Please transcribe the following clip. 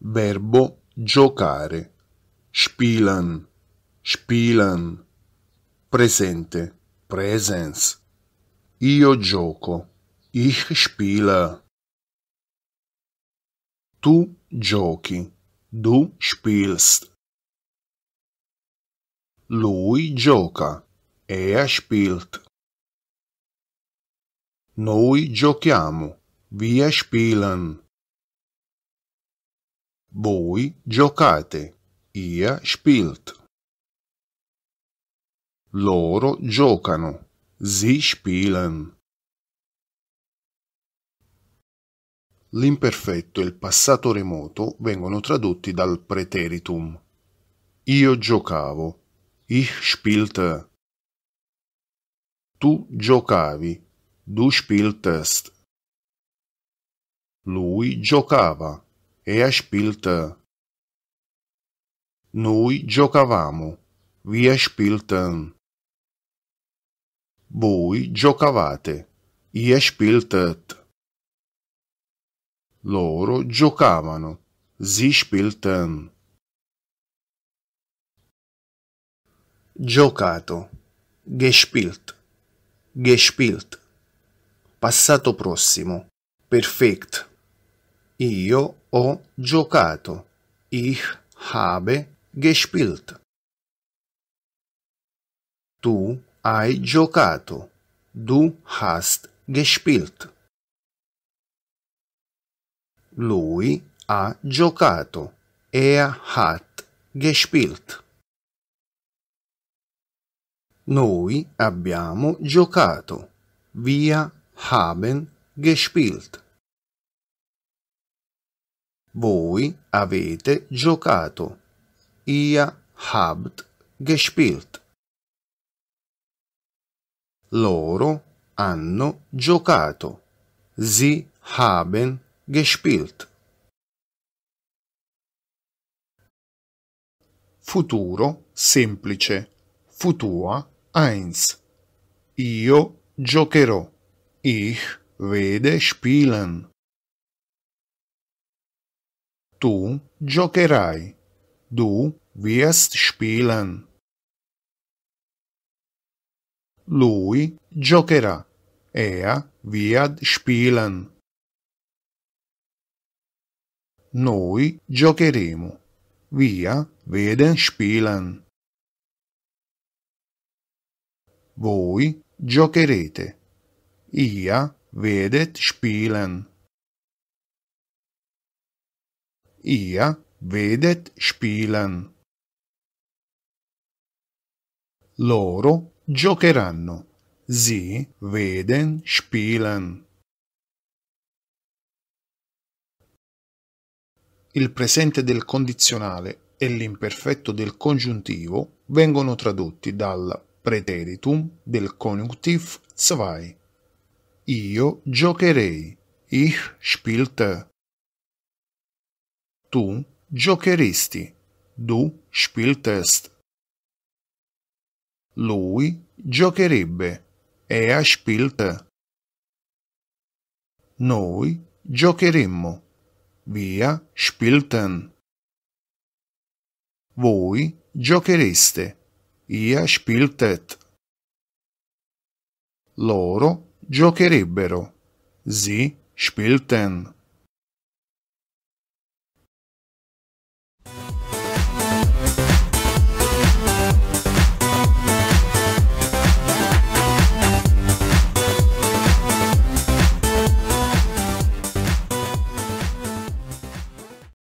Verbo giocare. Spielen, spielen. Presente, presence. Io gioco. Ich spiele. Tu giochi. Du spielst. Lui gioca. Er spielt. Noi giochiamo. Wir spielen. Voi giocate. Ihr spielt. Loro giocano. Sie spielen. L'imperfetto e il passato remoto vengono tradotti dal preteritum. Io giocavo. Ich spielte. Tu giocavi. Du spieltest. Lui giocava. Er spielte. Noi giocavamo. Via spielten. Voi giocavate. Ihr spieltet. Loro giocavano. Si spielten. Giocato. Gespielt. Gespielt. Passato prossimo. Perfect. Io ho giocato. Ich habe gespielt. Tu hai giocato. Du hast gespielt. Lui ha giocato. Er hat gespielt. Noi abbiamo giocato. Wir haben gespielt. Voi avete giocato. Ihr habt gespielt. Loro hanno giocato. Sie haben gespielt. Futuro semplice. Futua 1. Io giocherò. Ich werde spielen. Tu giocherai. Du wirst spielen. Lui giocherà. Er wird spielen. Noi giocheremo. Wir werden spielen. Voi giocherete. Ihr werdet spielen. Ihr vedet spielen. Loro giocheranno. Sie veden spielen. Il presente del condizionale e l'imperfetto del congiuntivo vengono tradotti dal preteritum del conjunctiv zwei. Io giocherei. Ich spielte. Tu giocheresti. Du spieltest. Lui giocherebbe. Er spielte. Noi giocheremmo. Wir spielten. Voi giochereste. Ihr spieltet. Loro giocherebbero. Sie spielten.